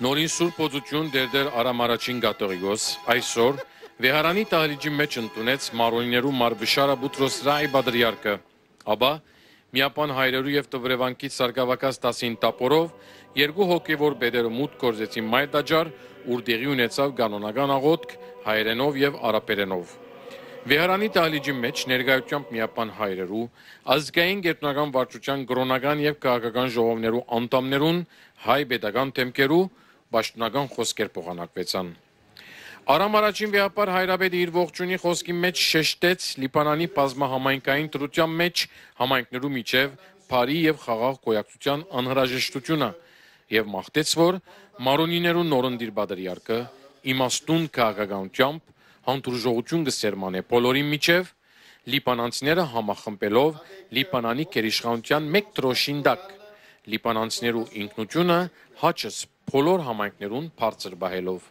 Նորին Սուրբ Օծություն դերդեր Արամ առաջին Գատողիկոս այսօր Վեհարանի տահլիճի մեջ ընդունեց Մարոնիներու Մարբշարա Բուտրոս Ռայ Բադրիարքը, ապա Միապան հայրերու եւ Տվրևանքից սարգավակած 10 տապորով երկու հոգևոր բեդերը մուտք գործեցին մայրդաջար, ուր դեղի ունեցավ կանոնական աղոթք հայերենով եւ արաբերենով։ Վեհարանի տահլիճի մեջ ներկայությամբ միապան հայրերու, ազգային գետնական վարչության գրոնական եւ քաղաքական ժողովներու անդամներուն հայ pedagogan թեմքերու պաշտոնական խոսքեր փոխանակվեցան։ Արամ առաջին վիապար Հայրաբեդի իր ողջունի խոսքի մեջ շեշտեց Լիբանանի բազմահամայնքային դրության մեջ համայնքներու միջև բարի եւ խաղաղ գոյակցության անհրաժեշտությունը եւ մաղթեց, որ մարոնիներու նորընդիր բادرիարքը իմաստուն քաղաքականությամբ հանդուրժողություն կսերմանե բոլորի միջև լիբանանցիները համախմբելով Լիբանանի գերիշխանության մեկ տրոշին դակ լիբանանցիներու ինքնությունը հաճս բոլոր համայնքներուն բարձր բահելով։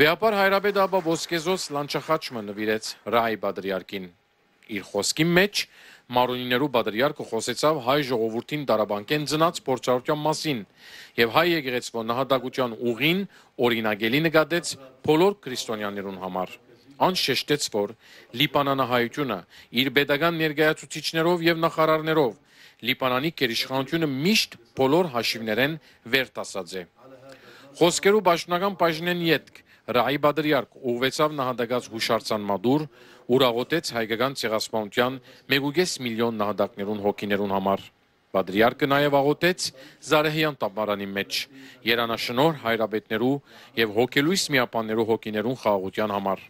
Վեհապար Հայրապետ Աբա Ոսկեզոս լանչախաչմը նվիրեց Ռայի Բադրիարքին։ Իր խոսքի մեջ Մարոնիներու Բադրիարքը խոսեցավ հայ ժողովրդին դարաբանկեն ծնած փորձառության մասին եւ հայ եկեղեցու նահատակության ուղին օրինագելի նկատեց բոլոր քրիստոնյաներուն համար։ Ան շեշտեց, որ Լիբանանահայությունը իր pedagogan ներկայացուցիչներով եւ նախարարներով Լիբանանի կերիշխանությունը միշտ բոլոր հաշիվներեն վերտասած է։ Խոսքերու բաշնական պաժնեն ետք, Ռայի Բադրյարկ ուղվեցավ նահատակած հուշարձան մադուր, ուրաղոտեց հայկական ցեղասպանության 1.5 միլիոն նահատակներուն հոգիներուն համար։ Բադրյարկը նաև աղոտեց Զարեհյան տապարանի մեջ, երանաշնոր հայրաբետներու և հոգելույս միապաններու հոգիներուն խաղաղության համար։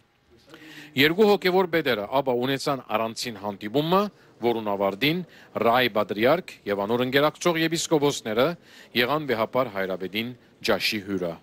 Երկու հոգևոր բեդերը ապա ունեցան առանցին հանդիպումը, որուն ավարդին Ռայ Բադրիարք եւ անոր ընկերակցող եպիսկոպոսները եղան վեհապար հայրաբեդին ջաշի հյուրը։